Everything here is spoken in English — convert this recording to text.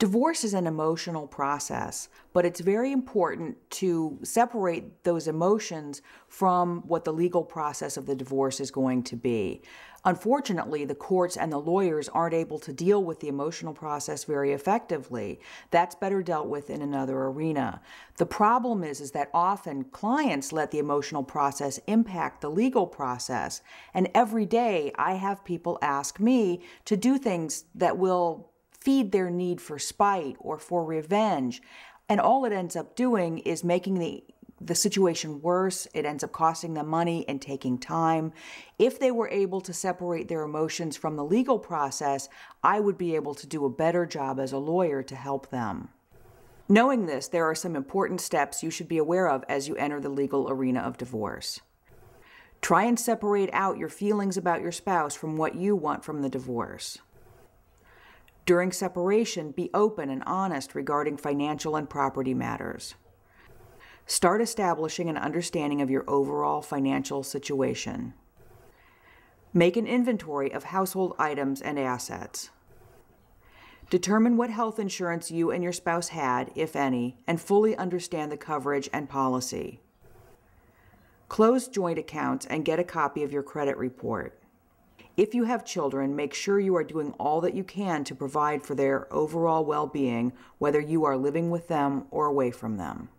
Divorce is an emotional process, but it's very important to separate those emotions from what the legal process of the divorce is going to be. Unfortunately, the courts and the lawyers aren't able to deal with the emotional process very effectively. That's better dealt with in another arena. The problem is, is that often clients let the emotional process impact the legal process. And every day I have people ask me to do things that will feed their need for spite or for revenge. And all it ends up doing is making the the situation worse. It ends up costing them money and taking time. If they were able to separate their emotions from the legal process, I would be able to do a better job as a lawyer to help them. Knowing this, there are some important steps you should be aware of as you enter the legal arena of divorce. Try and separate out your feelings about your spouse from what you want from the divorce. During separation, be open and honest regarding financial and property matters. Start establishing an understanding of your overall financial situation. Make an inventory of household items and assets. Determine what health insurance you and your spouse had, if any, and fully understand the coverage and policy. Close joint accounts and get a copy of your credit report. If you have children, make sure you are doing all that you can to provide for their overall well being, whether you are living with them or away from them.